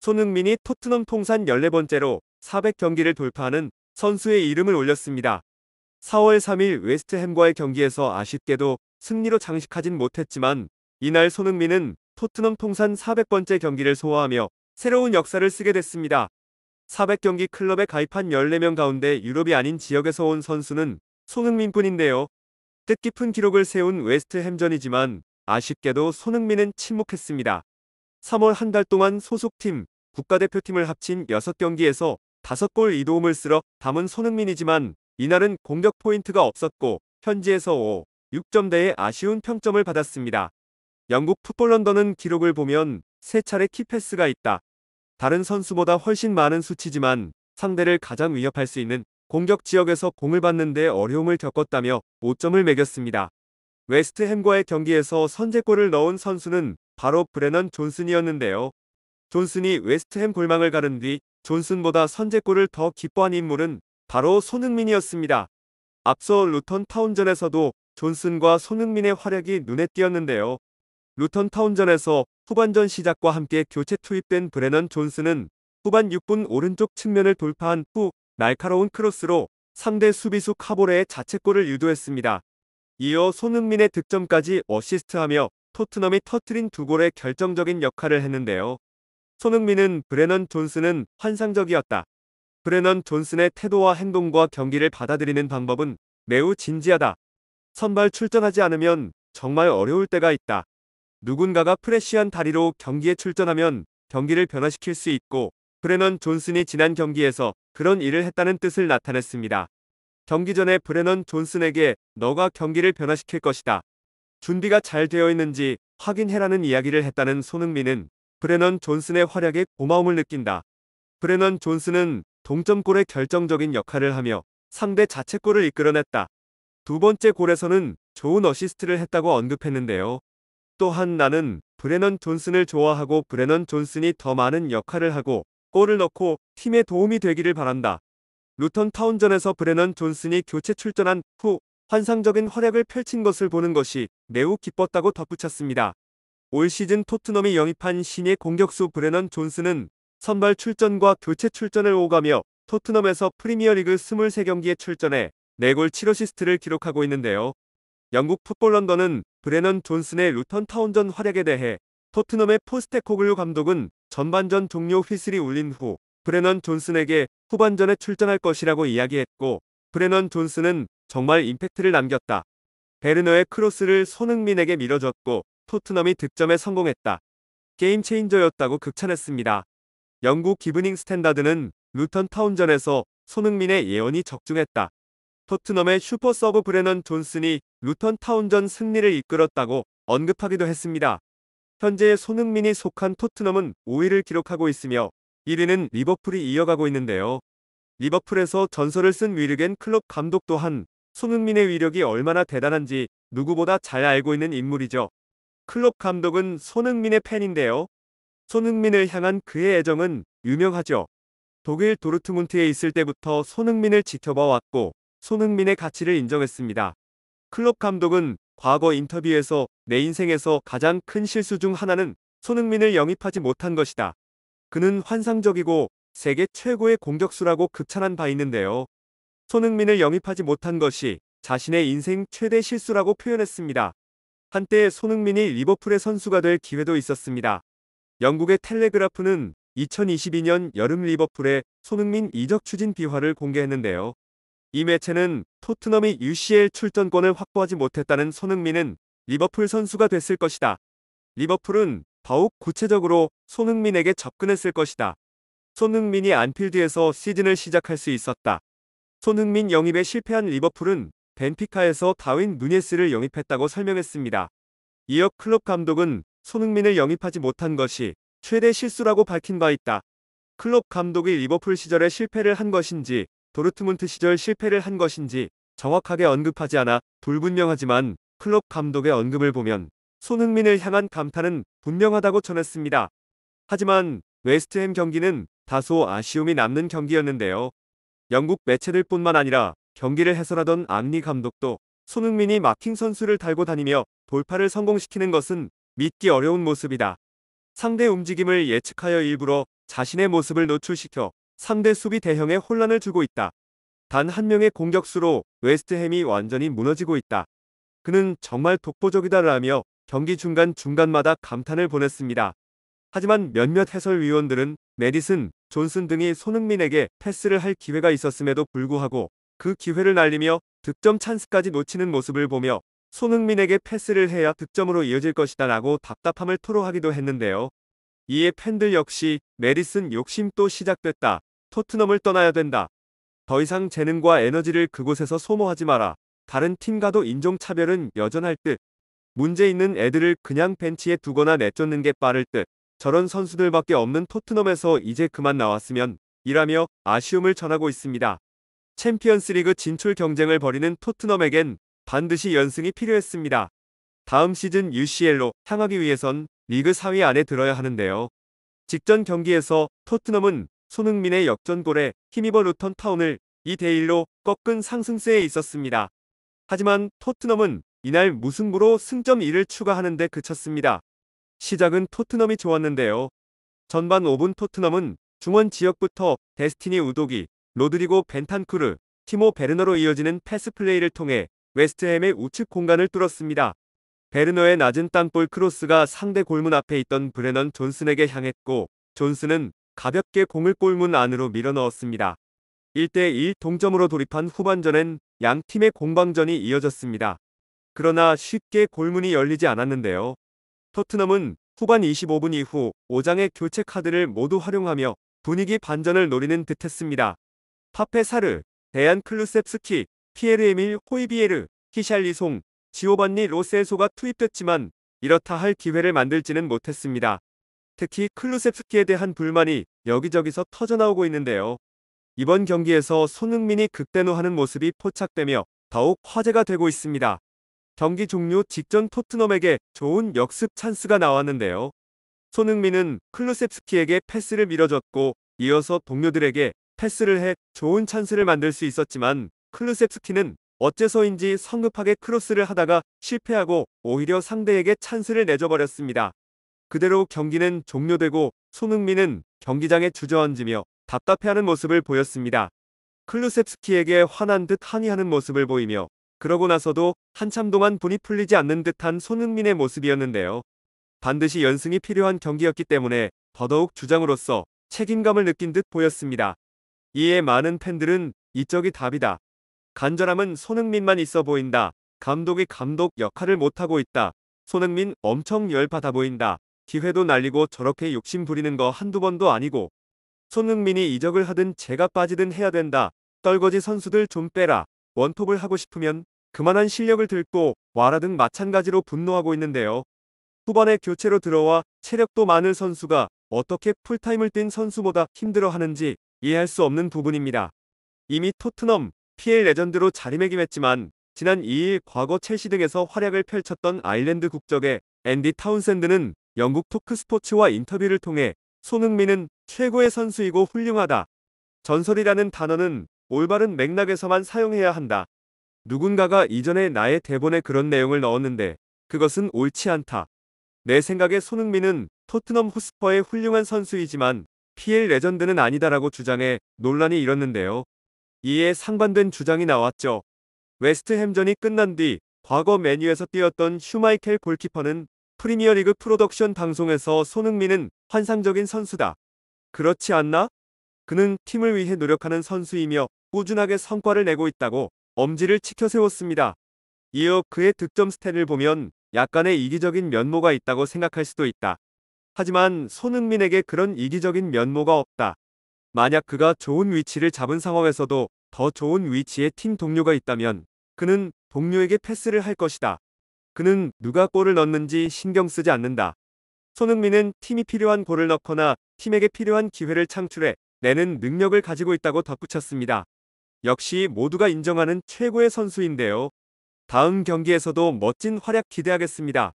손흥민이 토트넘 통산 14번째로 400경기를 돌파하는 선수의 이름을 올렸습니다. 4월 3일 웨스트햄과의 경기에서 아쉽게도 승리로 장식하진 못했지만 이날 손흥민은 토트넘 통산 400번째 경기를 소화하며 새로운 역사를 쓰게 됐습니다. 400경기 클럽에 가입한 14명 가운데 유럽이 아닌 지역에서 온 선수는 손흥민뿐인데요. 뜻깊은 기록을 세운 웨스트햄전이지만 아쉽게도 손흥민은 침묵했습니다. 3월 한 달 동안 소속팀 국가대표팀을 합친 6경기에서 5골 2도움을 쓸어 담은 손흥민이지만 이날은 공격 포인트가 없었고 현지에서 5, 6점대의 아쉬운 평점을 받았습니다. 영국 풋볼 런던은 기록을 보면 3 차례 키패스가 있다. 다른 선수보다 훨씬 많은 수치지만 상대를 가장 위협할 수 있는 공격 지역에서 공을 받는데 어려움을 겪었다며 5점을 매겼습니다. 웨스트햄과의 경기에서 선제골을 넣은 선수는 바로 브레넌 존슨이었는데요. 존슨이 웨스트햄 골망을 가른 뒤 존슨보다 선제골을 더 기뻐한 인물은 바로 손흥민이었습니다. 앞서 루턴 타운전에서도 존슨과 손흥민의 활약이 눈에 띄었는데요. 루턴 타운전에서 후반전 시작과 함께 교체 투입된 브레넌 존슨은 후반 6분 오른쪽 측면을 돌파한 후 날카로운 크로스로 상대 수비수 카보레의 자책골을 유도했습니다. 이어 손흥민의 득점까지 어시스트하며 토트넘이 터트린 두 골의 결정적인 역할을 했는데요. 손흥민은 브레넌 존슨은 환상적이었다. 브레넌 존슨의 태도와 행동과 경기를 받아들이는 방법은 매우 진지하다. 선발 출전하지 않으면 정말 어려울 때가 있다. 누군가가 프레쉬한 다리로 경기에 출전하면 경기를 변화시킬 수 있고 브레넌 존슨이 지난 경기에서 그런 일을 했다는 뜻을 나타냈습니다. 경기 전에 브레넌 존슨에게 너가 경기를 변화시킬 것이다. 준비가 잘 되어 있는지 확인해라는 이야기를 했다는 손흥민은 브레넌 존슨의 활약에 고마움을 느낀다. 브레넌 존슨은 동점골의 결정적인 역할을 하며 상대 자책골을 이끌어냈다. 두 번째 골에서는 좋은 어시스트를 했다고 언급했는데요. 또한 나는 브레넌 존슨을 좋아하고 브레넌 존슨이 더 많은 역할을 하고 골을 넣고 팀에 도움이 되기를 바란다. 루턴 타운전에서 브레넌 존슨이 교체 출전한 후 환상적인 활약을 펼친 것을 보는 것이 매우 기뻤다고 덧붙였습니다. 올 시즌 토트넘이 영입한 신예 공격수 브레넌 존슨은 선발 출전과 교체 출전을 오가며 토트넘에서 프리미어리그 23경기에 출전해 4골 7어시스트를 기록하고 있는데요. 영국 풋볼 런던은 브레넌 존슨의 루턴 타운전 활약에 대해 토트넘의 포스테코글루 감독은 전반전 종료 휘슬이 울린 후 브레넌 존슨에게 후반전에 출전할 것이라고 이야기했고 브레넌 존슨은 정말 임팩트를 남겼다. 베르너의 크로스를 손흥민에게 밀어줬고 토트넘이 득점에 성공했다. 게임 체인저였다고 극찬했습니다. 영국 기브닝 스탠다드는 루턴 타운전에서 손흥민의 예언이 적중했다. 토트넘의 슈퍼 서브 브레넌 존슨이 루턴 타운전 승리를 이끌었다고 언급하기도 했습니다. 현재 손흥민이 속한 토트넘은 5위를 기록하고 있으며 1위는 리버풀이 이어가고 있는데요. 리버풀에서 전설을 쓴 위르겐 클럽 감독 또한 손흥민의 위력이 얼마나 대단한지 누구보다 잘 알고 있는 인물이죠. 클럽 감독은 손흥민의 팬인데요. 손흥민을 향한 그의 애정은 유명하죠. 독일 도르트문트에 있을 때부터 손흥민을 지켜봐 왔고 손흥민의 가치를 인정했습니다. 클럽 감독은 과거 인터뷰에서 내 인생에서 가장 큰 실수 중 하나는 손흥민을 영입하지 못한 것이다. 그는 환상적이고 세계 최고의 공격수라고 극찬한 바 있는데요. 손흥민을 영입하지 못한 것이 자신의 인생 최대 실수라고 표현했습니다. 한때 손흥민이 리버풀의 선수가 될 기회도 있었습니다. 영국의 텔레그라프는 2022년 여름 리버풀의 손흥민 이적 추진 비화를 공개했는데요. 이 매체는 토트넘이 UCL 출전권을 확보하지 못했다는 손흥민은 리버풀 선수가 됐을 것이다. 리버풀은 더욱 구체적으로 손흥민에게 접근했을 것이다. 손흥민이 안필드에서 시즌을 시작할 수 있었다. 손흥민 영입에 실패한 리버풀은 벤피카에서 다윈 누네스를 영입했다고 설명했습니다. 이어 클럽 감독은 손흥민을 영입하지 못한 것이 최대 실수라고 밝힌 바 있다. 클럽 감독이 리버풀 시절에 실패를 한 것인지 도르트문트 시절 실패를 한 것인지 정확하게 언급하지 않아 불분명하지만 클럽 감독의 언급을 보면 손흥민을 향한 감탄은 분명하다고 전했습니다. 하지만 웨스트햄 경기는 다소 아쉬움이 남는 경기였는데요. 영국 매체들 뿐만 아니라 경기를 해설하던 안리 감독도 손흥민이 마킹 선수를 달고 다니며 돌파를 성공시키는 것은 믿기 어려운 모습이다. 상대 움직임을 예측하여 일부러 자신의 모습을 노출시켜 상대 수비 대형에 혼란을 주고 있다. 단 한 명의 공격수로 웨스트햄이 완전히 무너지고 있다. 그는 정말 독보적이다라며 경기 중간 중간마다 감탄을 보냈습니다. 하지만 몇몇 해설위원들은 메디슨, 존슨 등이 손흥민에게 패스를 할 기회가 있었음에도 불구하고 그 기회를 날리며 득점 찬스까지 놓치는 모습을 보며 손흥민에게 패스를 해야 득점으로 이어질 것이다 라고 답답함을 토로하기도 했는데요. 이에 팬들 역시 메리슨 욕심 또 시작됐다. 토트넘을 떠나야 된다. 더 이상 재능과 에너지를 그곳에서 소모하지 마라. 다른 팀과도 인종차별은 여전할 듯. 문제 있는 애들을 그냥 벤치에 두거나 내쫓는 게 빠를 듯. 저런 선수들밖에 없는 토트넘에서 이제 그만 나왔으면 이라며 아쉬움을 전하고 있습니다. 챔피언스리그 진출 경쟁을 벌이는 토트넘에겐 반드시 연승이 필요했습니다. 다음 시즌 UCL로 향하기 위해선 리그 4위 안에 들어야 하는데요. 직전 경기에서 토트넘은 손흥민의 역전골에 힘입어 루턴 타운을 2대1로 꺾은 상승세에 있었습니다. 하지만 토트넘은 이날 무승부로 승점 1을 추가하는 데 그쳤습니다. 시작은 토트넘이 좋았는데요. 전반 5분 토트넘은 중원 지역부터 데스티니 우독이 로드리고 벤탄쿠르, 티모 베르너로 이어지는 패스 플레이를 통해 웨스트햄의 우측 공간을 뚫었습니다. 베르너의 낮은 땅볼 크로스가 상대 골문 앞에 있던 브레넌 존슨에게 향했고 존슨은 가볍게 공을 골문 안으로 밀어넣었습니다. 1대1 동점으로 돌입한 후반전엔 양 팀의 공방전이 이어졌습니다. 그러나 쉽게 골문이 열리지 않았는데요. 토트넘은 후반 25분 이후 5장의 교체 카드를 모두 활용하며 분위기 반전을 노리는 듯했습니다. 파페사르, 대안 클루셉스키, 피에르 에밀 호이비에르, 히샬리송, 지오반니 로셀소가 투입됐지만 이렇다 할 기회를 만들지는 못했습니다. 특히 클루셉스키에 대한 불만이 여기저기서 터져나오고 있는데요. 이번 경기에서 손흥민이 극대노하는 모습이 포착되며 더욱 화제가 되고 있습니다. 경기 종료 직전 토트넘에게 좋은 역습 찬스가 나왔는데요. 손흥민은 클루셉스키에게 패스를 밀어줬고 이어서 동료들에게 패스를 해 좋은 찬스를 만들 수 있었지만 클루셉스키는 어째서인지 성급하게 크로스를 하다가 실패하고 오히려 상대에게 찬스를 내줘버렸습니다. 그대로 경기는 종료되고 손흥민은 경기장에 주저앉으며 답답해하는 모습을 보였습니다. 클루셉스키에게 화난 듯 항의하는 모습을 보이며 그러고 나서도 한참 동안 분이 풀리지 않는 듯한 손흥민의 모습이었는데요. 반드시 연승이 필요한 경기였기 때문에 더더욱 주장으로서 책임감을 느낀 듯 보였습니다. 이에 많은 팬들은 이쪽이 답이다. 간절함은 손흥민만 있어 보인다. 감독이 감독 역할을 못하고 있다. 손흥민 엄청 열받아 보인다. 기회도 날리고 저렇게 욕심 부리는 거 한두 번도 아니고. 손흥민이 이적을 하든 제가 빠지든 해야 된다. 떨거지 선수들 좀 빼라. 원톱을 하고 싶으면 그만한 실력을 들고 와라 등 마찬가지로 분노하고 있는데요. 후반에 교체로 들어와 체력도 많은 선수가 어떻게 풀타임을 뛴 선수보다 힘들어하는지 이해할 수 없는 부분입니다. 이미 토트넘, PL 레전드로 자리매김했지만 지난 2일 과거 첼시 등에서 활약을 펼쳤던 아일랜드 국적의 앤디 타운샌드는 영국 토크스포츠와 인터뷰를 통해 손흥민은 최고의 선수이고 훌륭하다. 전설이라는 단어는 올바른 맥락에서만 사용해야 한다. 누군가가 이전에 나의 대본에 그런 내용을 넣었는데 그것은 옳지 않다. 내 생각에 손흥민은 토트넘 호스퍼의 훌륭한 선수이지만 PL 레전드는 아니다라고 주장해 논란이 일었는데요. 이에 상반된 주장이 나왔죠. 웨스트햄전이 끝난 뒤 과거 메뉴에서 뛰었던 슈마이켈 골키퍼는 프리미어리그 프로덕션 방송에서 손흥민은 환상적인 선수다. 그렇지 않나? 그는 팀을 위해 노력하는 선수이며 꾸준하게 성과를 내고 있다고 엄지를 치켜세웠습니다. 이어 그의 득점 스탯을 보면 약간의 이기적인 면모가 있다고 생각할 수도 있다. 하지만 손흥민에게 그런 이기적인 면모가 없다. 만약 그가 좋은 위치를 잡은 상황에서도 더 좋은 위치에 팀 동료가 있다면 그는 동료에게 패스를 할 것이다. 그는 누가 골을 넣는지 신경 쓰지 않는다. 손흥민은 팀이 필요한 골을 넣거나 팀에게 필요한 기회를 창출해 내는 능력을 가지고 있다고 덧붙였습니다. 역시 모두가 인정하는 최고의 선수인데요. 다음 경기에서도 멋진 활약 기대하겠습니다.